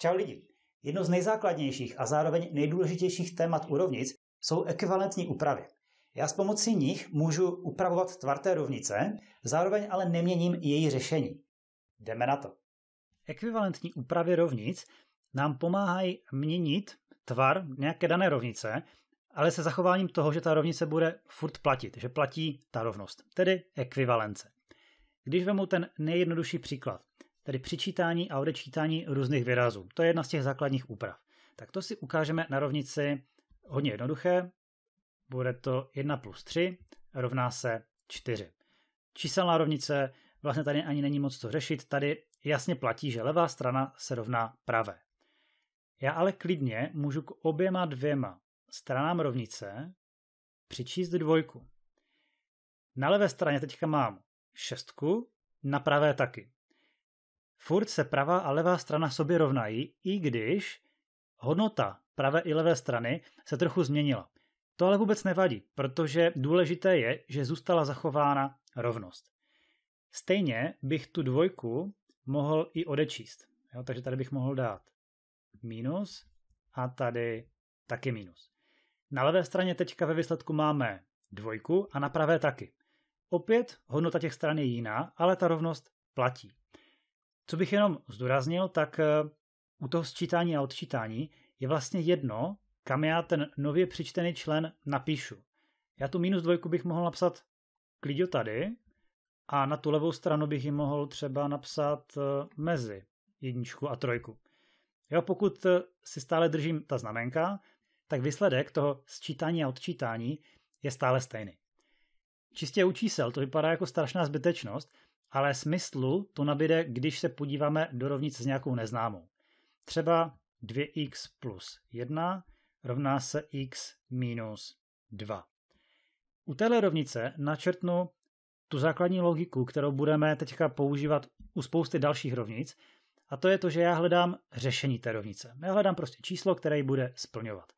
Čau lidi. Jedno z nejzákladnějších a zároveň nejdůležitějších témat u jsou ekvivalentní úpravy. Já s pomocí nich můžu upravovat tvar té rovnice, zároveň ale neměním její řešení. Jdeme na to. Ekvivalentní úpravy rovnic nám pomáhají měnit tvar nějaké dané rovnice, ale se zachováním toho, že ta rovnice bude furt platit, že platí ta rovnost, tedy ekvivalence. Když vemu ten nejjednodušší příklad, tedy přičítání a odečítání různých výrazů. To je jedna z těch základních úprav. Tak to si ukážeme na rovnici hodně jednoduché. Bude to 1 plus 3 rovná se 4. Číselná rovnice, vlastně tady ani není moc co řešit, tady jasně platí, že levá strana se rovná pravé. Já ale klidně můžu k oběma dvěma stranám rovnice přičíst dvojku. Na levé straně teďka mám šestku, na pravé taky. Furt se pravá a levá strana sobě rovnají, i když hodnota pravé i levé strany se trochu změnila. To ale vůbec nevadí, protože důležité je, že zůstala zachována rovnost. Stejně bych tu dvojku mohl i odečíst. Jo? Takže tady bych mohl dát minus a tady taky minus. Na levé straně teďka ve výsledku máme dvojku a na pravé taky. Opět hodnota těch stran je jiná, ale ta rovnost platí. Co bych jenom zdůraznil, tak eh, u toho sčítání a odčítání je vlastně jedno, kam já ten nově přičtený člen napíšu. Já tu minus dvojku bych mohl napsat klidně tady a na tu levou stranu bych ji mohl třeba napsat eh, mezi jedničku a trojku. Jo, pokud eh, si stále držím ta znamenka, tak výsledek toho sčítání a odčítání je stále stejný. Čistě u čísel to vypadá jako strašná zbytečnost, ale smyslu to nabíde, když se podíváme do rovnice s nějakou neznámou. Třeba 2x plus 1 rovná se x minus 2. U téhle rovnice načrtnu tu základní logiku, kterou budeme teďka používat u spousty dalších rovnic, a to je to, že já hledám řešení té rovnice. Já hledám prostě číslo, které ji bude splňovat.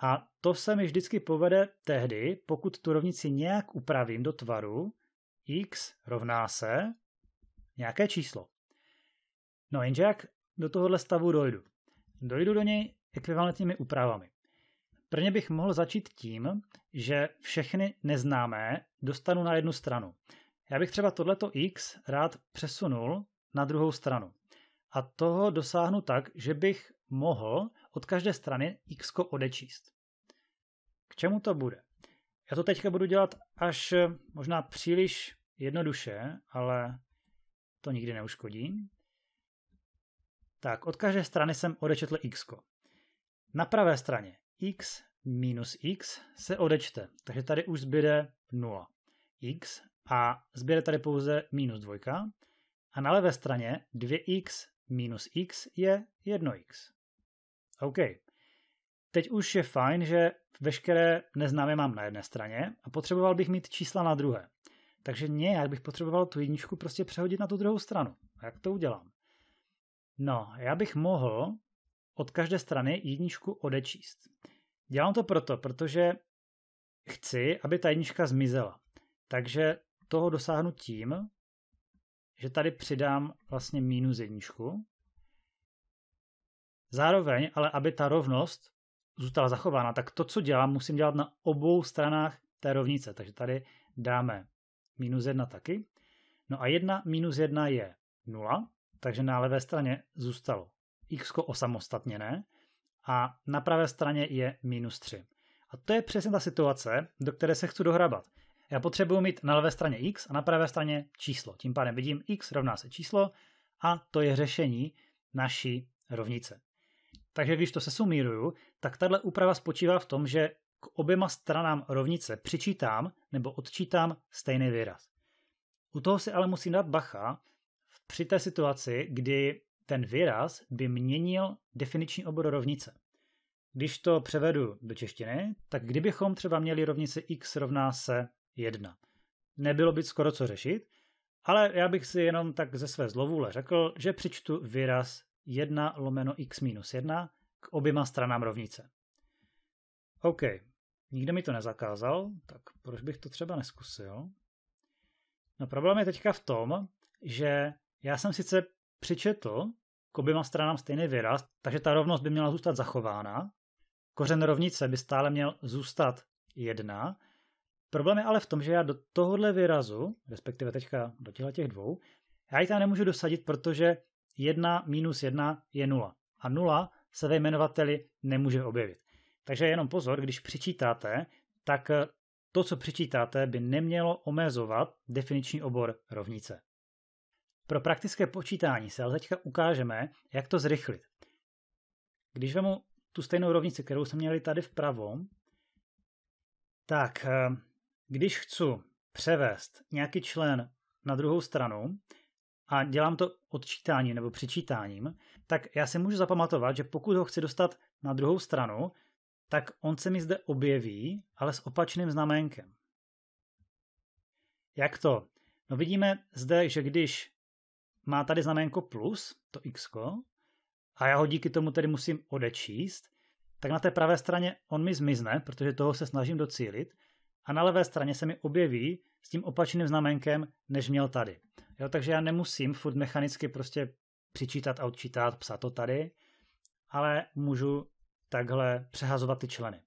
A to se mi vždycky povede tehdy, pokud tu rovnici nějak upravím do tvaru, x rovná se nějaké číslo. No jenže jak do tohohle stavu dojdu? Dojdu do něj ekvivalentními úpravami. Prvně bych mohl začít tím, že všechny neznámé dostanu na jednu stranu. Já bych třeba tohleto x rád přesunul na druhou stranu. A toho dosáhnu tak, že bych mohl od každé strany x odečíst. K čemu to bude? Já to teďka budu dělat až eh, možná příliš jednoduše, ale to nikdy neuškodí. Tak, od každé strany jsem odečetl x. Na pravé straně x minus x se odečte, takže tady už zbyde 0. x a zbyde tady pouze minus 2. A na levé straně 2x minus x je 1x. OK, Teď už je fajn, že veškeré neznámé mám na jedné straně a potřeboval bych mít čísla na druhé. Takže nějak bych potřeboval tu jedničku prostě přehodit na tu druhou stranu. A jak to udělám? No, já bych mohl od každé strany jedničku odečíst. Dělám to proto, protože chci, aby ta jednička zmizela. Takže toho dosáhnu tím, že tady přidám vlastně minus jedničku. Zároveň, ale aby ta rovnost zůstala zachována, tak to, co dělám, musím dělat na obou stranách té rovnice. Takže tady dáme minus 1 taky. No a 1 minus 1 je 0, takže na levé straně zůstalo x osamostatněné a na pravé straně je minus 3. A to je přesně ta situace, do které se chci dohrabat. Já potřebuji mít na levé straně x a na pravé straně číslo. Tím pádem vidím x rovná se číslo a to je řešení naší rovnice. Takže když to sesumíruju, tak tahle úprava spočívá v tom, že k oběma stranám rovnice přičítám nebo odčítám stejný výraz. U toho si ale musím dát bacha při té situaci, kdy ten výraz by měnil definiční obor rovnice. Když to převedu do češtiny, tak kdybychom třeba měli rovnici x rovná se 1, nebylo by skoro co řešit, ale já bych si jenom tak ze své zlovůle řekl, že přičtu výraz 1 lomeno x minus 1 k oběma stranám rovnice. OK, nikdo mi to nezakázal, tak proč bych to třeba neskusil? No problém je teďka v tom, že já jsem sice přičetl k oběma stranám stejný výraz, takže ta rovnost by měla zůstat zachována. Kořen rovnice by stále měl zůstat 1. Problém je ale v tom, že já do tohohle výrazu, respektive teďka do těchto těch dvou, já ji tam nemůžu dosadit, protože 1 minus 1 je 0 a 0 se ve jmenovateli nemůže objevit. Takže jenom pozor, když přičítáte, tak eh, to, co přičítáte, by nemělo omezovat definiční obor rovnice. Pro praktické počítání se ale teďka ukážeme, jak to zrychlit. Když vemu tu stejnou rovnici, kterou jsme měli tady vpravo, tak eh, když chci převést nějaký člen na druhou stranu, a dělám to odčítáním nebo přičítáním, tak já si můžu zapamatovat, že pokud ho chci dostat na druhou stranu, tak on se mi zde objeví, ale s opačným znamenkem. Jak to? No vidíme zde, že když má tady znamenko plus, to x, a já ho díky tomu tedy musím odečíst, tak na té pravé straně on mi zmizne, protože toho se snažím docílit, a na levé straně se mi objeví s tím opačným znamenkem, než měl tady. Jo, takže já nemusím furt mechanicky prostě přičítat a odčítat, psat to tady, ale můžu takhle přehazovat ty členy.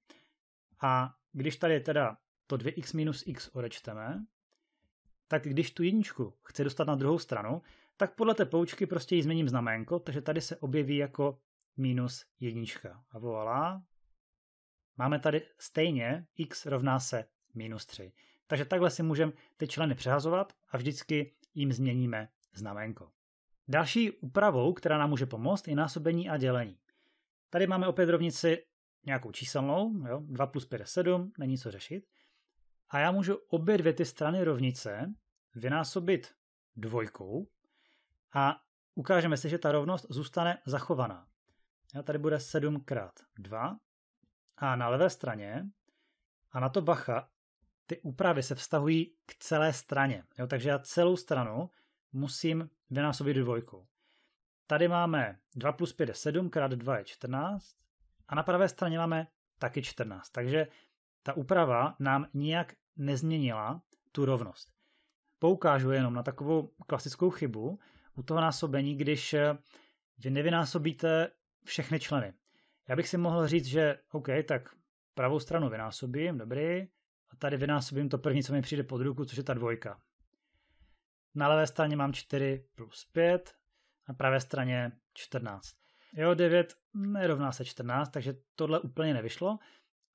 A když tady teda to 2x minus x odečteme, tak když tu jedničku chci dostat na druhou stranu, tak podle té poučky prostě ji změním znaménko, takže tady se objeví jako minus jednička. A voilà, máme tady stejně x rovná se minus 3. Takže takhle si můžeme ty členy přehazovat a vždycky jim změníme znamenko. Další úpravou, která nám může pomoct, je násobení a dělení. Tady máme opět rovnici nějakou číselnou, jo? 2 plus 5 je 7, není co řešit. A já můžu obě dvě ty strany rovnice vynásobit dvojkou a ukážeme si, že ta rovnost zůstane zachovaná. Jo? Tady bude 7 krát 2 a na levé straně a na to bacha ty úpravy se vztahují k celé straně. Jo? Takže já celou stranu musím vynásobit dvojkou. Tady máme 2 plus 5 je 7, krát 2 je 14 a na pravé straně máme taky 14. Takže ta úprava nám nijak nezměnila tu rovnost. Poukážu jenom na takovou klasickou chybu u toho násobení, když eh, vy nevynásobíte všechny členy. Já bych si mohl říct, že OK, tak pravou stranu vynásobím, dobrý, tady vynásobím to první, co mi přijde pod ruku, což je ta dvojka. Na levé straně mám 4 plus 5, na pravé straně 14. Jo, 9 nerovná se 14, takže tohle úplně nevyšlo.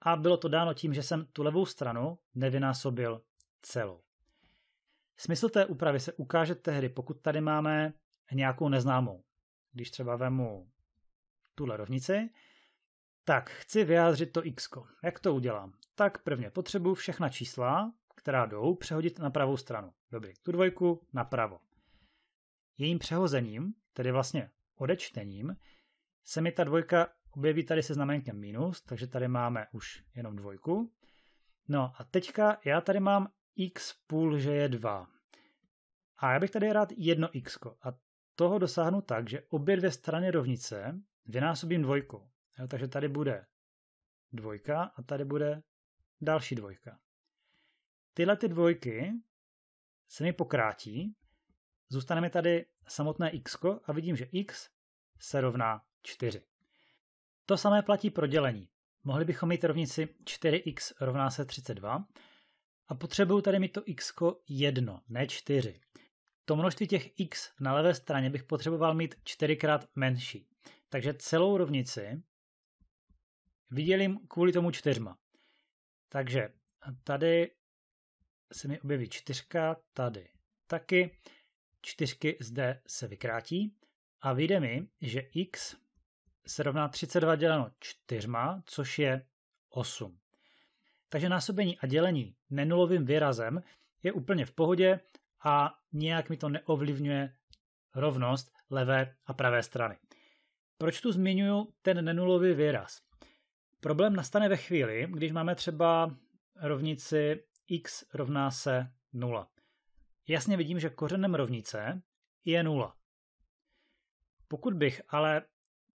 A bylo to dáno tím, že jsem tu levou stranu nevynásobil celou. Smysl té úpravy se ukáže tehdy, pokud tady máme nějakou neznámou. Když třeba vemu tuhle rovnici, tak, chci vyjádřit to x. Jak to udělám? Tak prvně potřebuji všechna čísla, která jdou, přehodit na pravou stranu. Dobrý, tu dvojku napravo. Jejím přehozením, tedy vlastně odečtením, se mi ta dvojka objeví tady se znamenkem minus, takže tady máme už jenom dvojku. No a teďka já tady mám x půl, že je 2. A já bych tady rád jedno x. A toho dosáhnu tak, že obě dvě strany rovnice vynásobím dvojkou. Jo, takže tady bude dvojka a tady bude další dvojka. Tyhle ty dvojky se mi pokrátí, zůstane mi tady samotné x a vidím, že x se rovná 4. To samé platí pro dělení. Mohli bychom mít rovnici 4x rovná se 32 a potřebuju tady mít to x 1, ne 4. To množství těch x na levé straně bych potřeboval mít čtyřikrát menší. Takže celou rovnici Viděl jim kvůli tomu čtyřma. Takže tady se mi objeví čtyřka, tady taky. Čtyřky zde se vykrátí a vyjde mi, že x se rovná 32 děleno čtyřma, což je 8. Takže násobení a dělení nenulovým výrazem je úplně v pohodě a nějak mi to neovlivňuje rovnost levé a pravé strany. Proč tu zmiňuji ten nenulový výraz? Problém nastane ve chvíli, když máme třeba rovnici x rovná se 0. Jasně vidím, že kořenem rovnice je 0. Pokud bych ale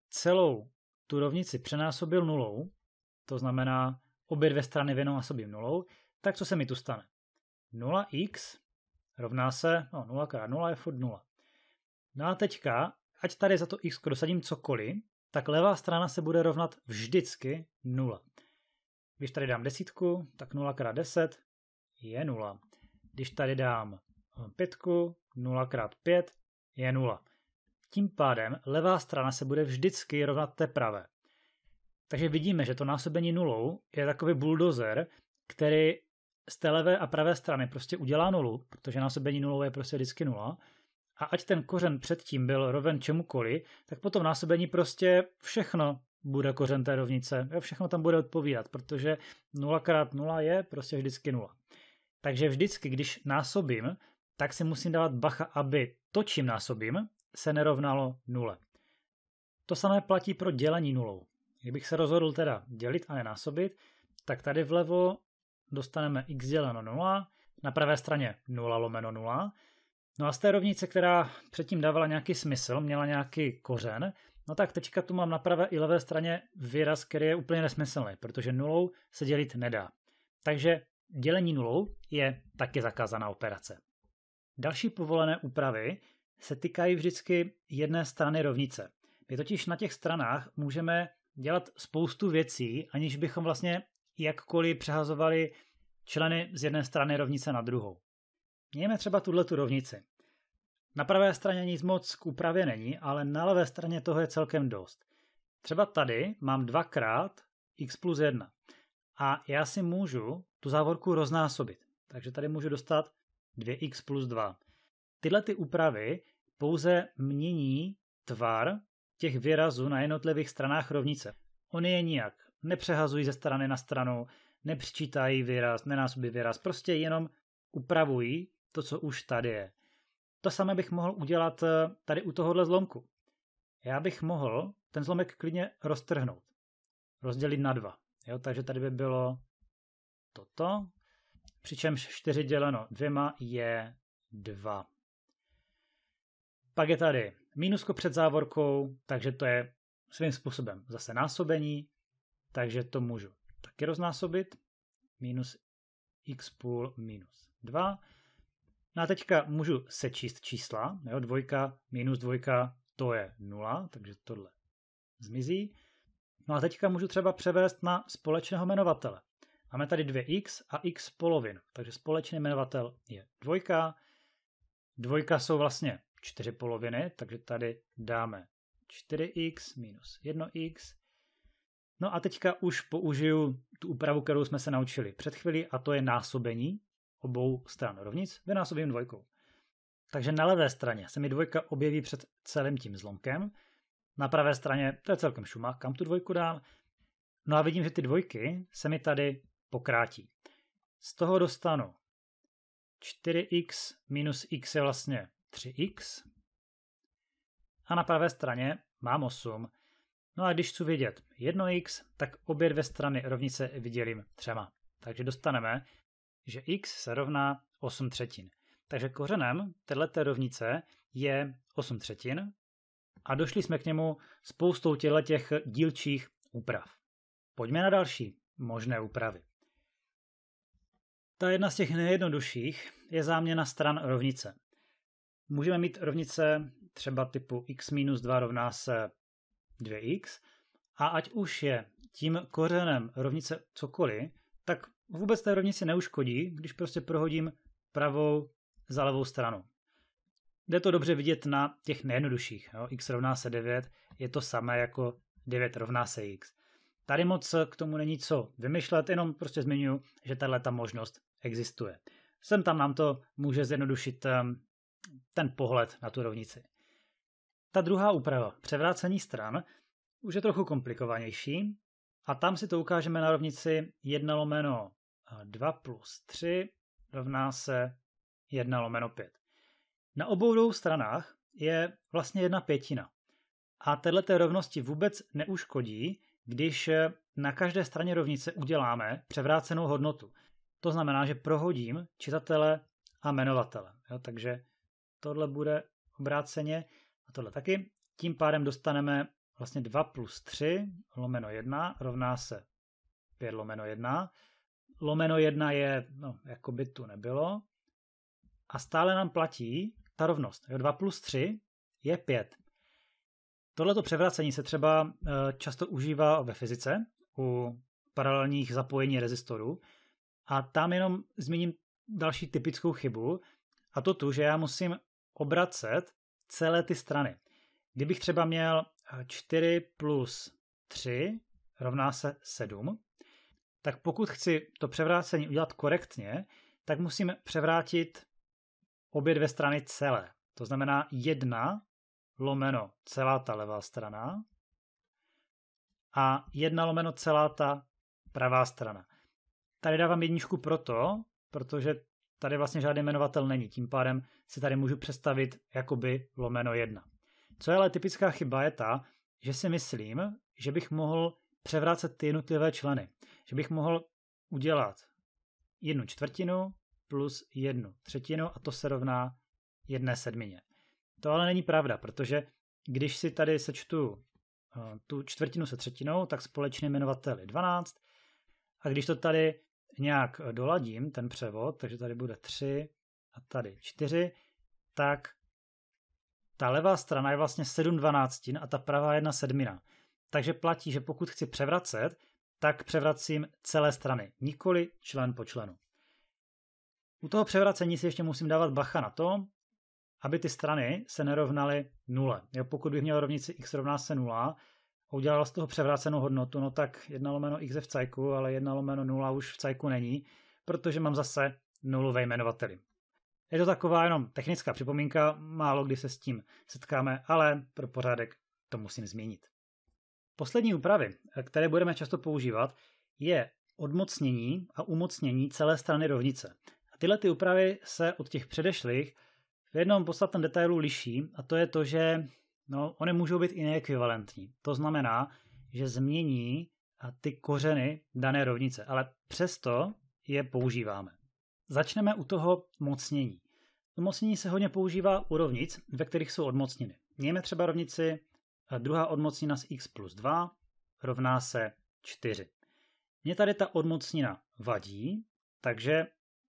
celou tu rovnici přenásobil nulou, to znamená obě dvě strany věnovásobím nulou, tak co se mi tu stane? 0x rovná se, no 0 krát 0 je furt 0. No a teďka, ať tady za to x dosadím cokoliv, tak levá strana se bude rovnat vždycky 0. Když tady dám desítku, tak 0 x 10 je 0. Když tady dám eh, pětku, 0 x 5 je 0. Tím pádem levá strana se bude vždycky rovnat té pravé. Takže vidíme, že to násobení nulou je takový buldozer, který z té levé a pravé strany prostě udělá nulu, protože násobení nulou je prostě vždycky nula, a ať ten kořen předtím byl roven čemukoli, tak potom násobení prostě všechno bude kořen té rovnice. Všechno tam bude odpovídat, protože 0 krát 0 je prostě vždycky 0. Takže vždycky, když násobím, tak si musím dávat bacha, aby to, čím násobím, se nerovnalo nule. To samé platí pro dělení nulou. Kdybych se rozhodl teda dělit a nenásobit, tak tady vlevo dostaneme x děleno 0, na pravé straně 0 lomeno 0 No a z té rovnice, která předtím dávala nějaký smysl, měla nějaký kořen, no tak teďka tu mám na pravé i levé straně výraz, který je úplně nesmyslný, protože nulou se dělit nedá. Takže dělení nulou je taky zakázaná operace. Další povolené úpravy se týkají vždycky jedné strany rovnice. My totiž na těch stranách můžeme dělat spoustu věcí, aniž bychom vlastně jakkoliv přehazovali členy z jedné strany rovnice na druhou. Mějme třeba tuhle tu rovnici. Na pravé straně nic moc k úpravě není, ale na levé straně toho je celkem dost. Třeba tady mám dvakrát x plus 1 a já si můžu tu závorku roznásobit. Takže tady můžu dostat 2x plus 2. Tyhle ty úpravy pouze mění tvar těch výrazů na jednotlivých stranách rovnice. Oni je nijak nepřehazují ze strany na stranu, nepřičítají výraz, nenásobí výraz, prostě jenom upravují to, co už tady je. To samé bych mohl udělat eh, tady u tohohle zlomku. Já bych mohl ten zlomek klidně roztrhnout, rozdělit na dva. Jo, takže tady by bylo toto, přičemž 4 děleno dvěma je 2. Pak je tady mínusko před závorkou, takže to je svým způsobem zase násobení, takže to můžu taky roznásobit. Minus x půl minus 2. No a teďka můžu sečíst čísla. Jo? Dvojka minus dvojka to je nula, takže tohle zmizí. No a teďka můžu třeba převést na společného jmenovatele. Máme tady 2x a x polovin, takže společný jmenovatel je dvojka. Dvojka jsou vlastně čtyři poloviny, takže tady dáme 4x minus 1x. No a teďka už použiju tu úpravu, kterou jsme se naučili před chvíli, a to je násobení obou stran rovnic vynásobím dvojkou. Takže na levé straně se mi dvojka objeví před celým tím zlomkem, na pravé straně to je celkem šuma, kam tu dvojku dál. No a vidím, že ty dvojky se mi tady pokrátí. Z toho dostanu 4x minus x je vlastně 3x. A na pravé straně mám 8. No a když chci vědět 1x, tak obě dvě strany rovnice vydělím třema. Takže dostaneme že x se rovná 8 třetin. Takže kořenem této rovnice je 8 třetin a došli jsme k němu spoustou těch dílčích úprav. Pojďme na další možné úpravy. Ta jedna z těch nejjednodušších je záměna stran rovnice. Můžeme mít rovnice třeba typu x minus 2 rovná se 2x a ať už je tím kořenem rovnice cokoliv, tak vůbec té rovnici neuškodí, když prostě prohodím pravou za levou stranu. Jde to dobře vidět na těch nejjednodušších. Jo? x rovná se 9 je to samé jako 9 rovná se x. Tady moc k tomu není co vymyšlet, jenom prostě zmiňuji, že tahle ta možnost existuje. Sem tam nám to může zjednodušit ehm, ten pohled na tu rovnici. Ta druhá úprava, převrácení stran, už je trochu komplikovanější, a tam si to ukážeme na rovnici 1 lomeno 2 eh, plus 3 rovná se 1 lomeno 5. Na obou dvou stranách je vlastně jedna pětina. A té rovnosti vůbec neuškodí, když eh, na každé straně rovnice uděláme převrácenou hodnotu. To znamená, že prohodím čitatele a jmenovatele. Jo, takže tohle bude obráceně a tohle taky. Tím pádem dostaneme vlastně 2 plus 3 lomeno 1 rovná se 5 lomeno 1. Lomeno 1 je, no, jako by tu nebylo. A stále nám platí ta rovnost. Jo, 2 plus 3 je 5. Tohleto převracení se třeba eh, často užívá ve fyzice u paralelních zapojení rezistorů. A tam jenom zmíním další typickou chybu, a to tu, že já musím obracet celé ty strany. Kdybych třeba měl 4 plus 3 rovná se 7, tak pokud chci to převrácení udělat korektně, tak musím převrátit obě dvě strany celé. To znamená 1 lomeno celá ta levá strana a 1 lomeno celá ta pravá strana. Tady dávám jedničku proto, protože tady vlastně žádný jmenovatel není. Tím pádem si tady můžu přestavit jakoby lomeno 1. Co je ale typická chyba je ta, že si myslím, že bych mohl převrácet ty jednotlivé členy. Že bych mohl udělat jednu čtvrtinu plus jednu třetinu a to se rovná jedné sedmině. To ale není pravda, protože když si tady sečtu eh, tu čtvrtinu se třetinou, tak společný jmenovatel je 12. A když to tady nějak doladím, ten převod, takže tady bude 3 a tady 4, tak ta levá strana je vlastně 7 dvanáctin a ta pravá jedna sedmina. Takže platí, že pokud chci převracet, tak převracím celé strany, nikoli člen po členu. U toho převracení si ještě musím dávat bacha na to, aby ty strany se nerovnaly nule. Jo, pokud bych měl rovnici x rovná se 0 a udělal z toho převrácenou hodnotu, no tak 1 lomeno x je v cajku, ale 1 lomeno 0 už v cajku není, protože mám zase nulu ve jmenovateli. Je to taková jenom technická připomínka, málo kdy se s tím setkáme, ale pro pořádek to musím změnit. Poslední úpravy, které budeme často používat, je odmocnění a umocnění celé strany rovnice. A tyhle ty úpravy se od těch předešlých v jednom podstatném detailu liší a to je to, že no, one můžou být i neekvivalentní. To znamená, že změní ty kořeny dané rovnice, ale přesto je používáme. Začneme u toho mocnění. Mocnění se hodně používá u rovnic, ve kterých jsou odmocniny. Mějme třeba rovnici eh, druhá odmocnina z x plus 2 rovná se 4. Mně tady ta odmocnina vadí, takže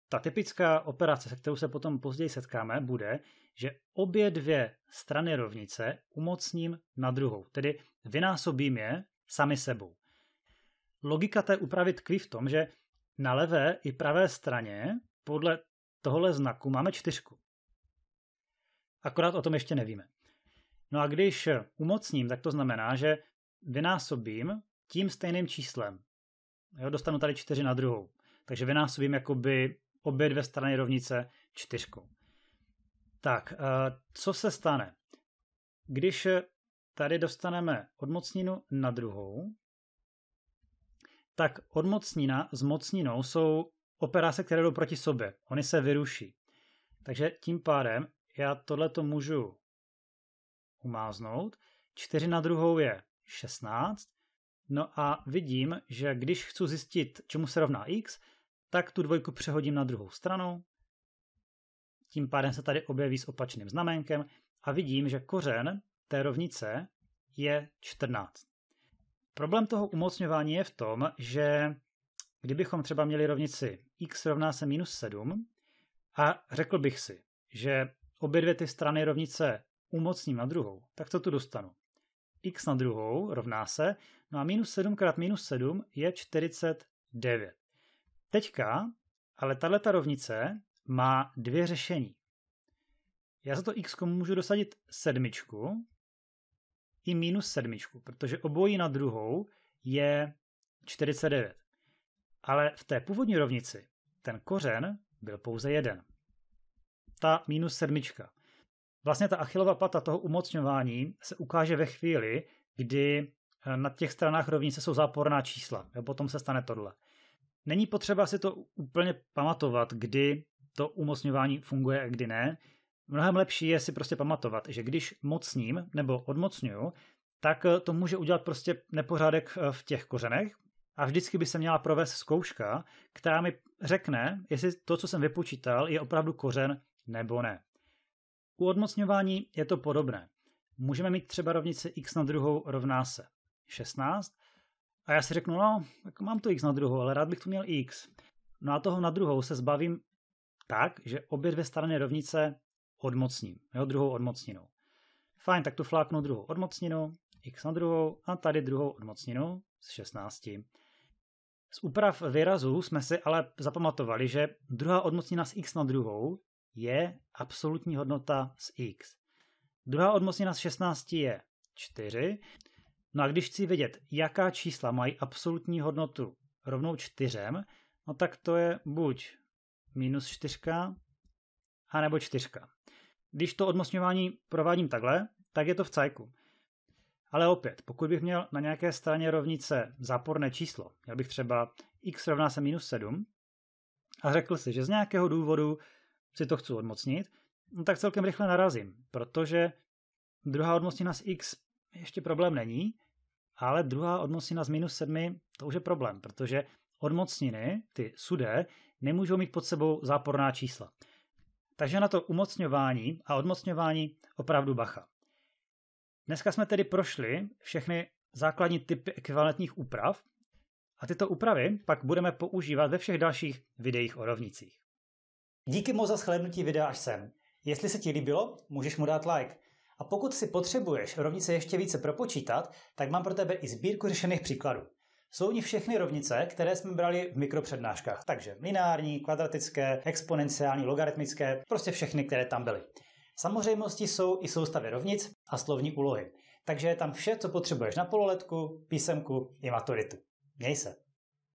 ta typická operace, se kterou se potom později setkáme, bude, že obě dvě strany rovnice umocním na druhou, tedy vynásobím je sami sebou. Logika té úpravy tkví v tom, že na levé i pravé straně podle tohle znaku máme čtyřku. Akorát o tom ještě nevíme. No a když umocním, tak to znamená, že vynásobím tím stejným číslem. Jo, dostanu tady čtyři na druhou. Takže vynásobím jakoby obě dvě strany rovnice čtyřkou. Tak, eh, co se stane? Když tady dostaneme odmocninu na druhou, tak odmocnina s mocninou jsou operace, které jdou proti sobě. Oni se vyruší. Takže tím pádem já tohle to můžu umáznout. 4 na druhou je 16. No a vidím, že když chci zjistit, čemu se rovná x, tak tu dvojku přehodím na druhou stranu. Tím pádem se tady objeví s opačným znamenkem a vidím, že kořen té rovnice je 14. Problém toho umocňování je v tom, že kdybychom třeba měli rovnici x rovná se minus 7 a řekl bych si, že obě dvě ty strany rovnice umocním na druhou, tak to tu dostanu. x na druhou rovná se, no a minus 7 krát minus 7 je 49. Teďka, ale ta rovnice má dvě řešení. Já za to x můžu dosadit sedmičku, i minus sedmičku, protože obojí na druhou je 49. Ale v té původní rovnici ten kořen byl pouze jeden. Ta minus sedmička. Vlastně ta achilová pata toho umocňování se ukáže ve chvíli, kdy eh, na těch stranách rovnice jsou záporná čísla. Jo, potom se stane tohle. Není potřeba si to úplně pamatovat, kdy to umocňování funguje a kdy ne. Mnohem lepší je si prostě pamatovat, že když mocním nebo odmocňuju, tak eh, to může udělat prostě nepořádek eh, v těch kořenech a vždycky by se měla provést zkouška, která mi řekne, jestli to, co jsem vypočítal, je opravdu kořen nebo ne. U odmocňování je to podobné. Můžeme mít třeba rovnici x na druhou rovná se 16 a já si řeknu, no, tak mám to x na druhou, ale rád bych tu měl x. No a toho na druhou se zbavím tak, že obě dvě strany rovnice odmocním, jo, druhou odmocninou. Fajn, tak tu fláknu druhou odmocninou x na druhou a tady druhou odmocninou z 16. Z úprav výrazů jsme si ale zapamatovali, že druhá odmocnina z x na druhou je absolutní hodnota z x. Druhá odmocnina z 16 je 4. No a když chci vědět, jaká čísla mají absolutní hodnotu rovnou 4, no tak to je buď minus 4, anebo 4. Když to odmocňování provádím takhle, tak je to v cajku. Ale opět, pokud bych měl na nějaké straně rovnice záporné číslo, měl bych třeba x rovná se minus 7 a řekl si, že z nějakého důvodu si to chci odmocnit, no tak celkem rychle narazím, protože druhá odmocnina z x ještě problém není, ale druhá odmocnina z minus 7 to už je problém, protože odmocniny, ty sudé, nemůžou mít pod sebou záporná čísla. Takže na to umocňování a odmocňování opravdu bacha. Dneska jsme tedy prošli všechny základní typy ekvivalentních úprav a tyto úpravy pak budeme používat ve všech dalších videích o rovnicích. Díky moc za shlédnutí videa až sem. Jestli se ti líbilo, můžeš mu dát like. A pokud si potřebuješ rovnice ještě více propočítat, tak mám pro tebe i sbírku řešených příkladů. Jsou ní všechny rovnice, které jsme brali v mikropřednáškách. Takže lineární, kvadratické, exponenciální, logaritmické, prostě všechny, které tam byly. Samozřejmostí jsou i soustavy rovnic a slovní úlohy. Takže je tam vše, co potřebuješ na pololetku, písemku i maturitu. Měj se.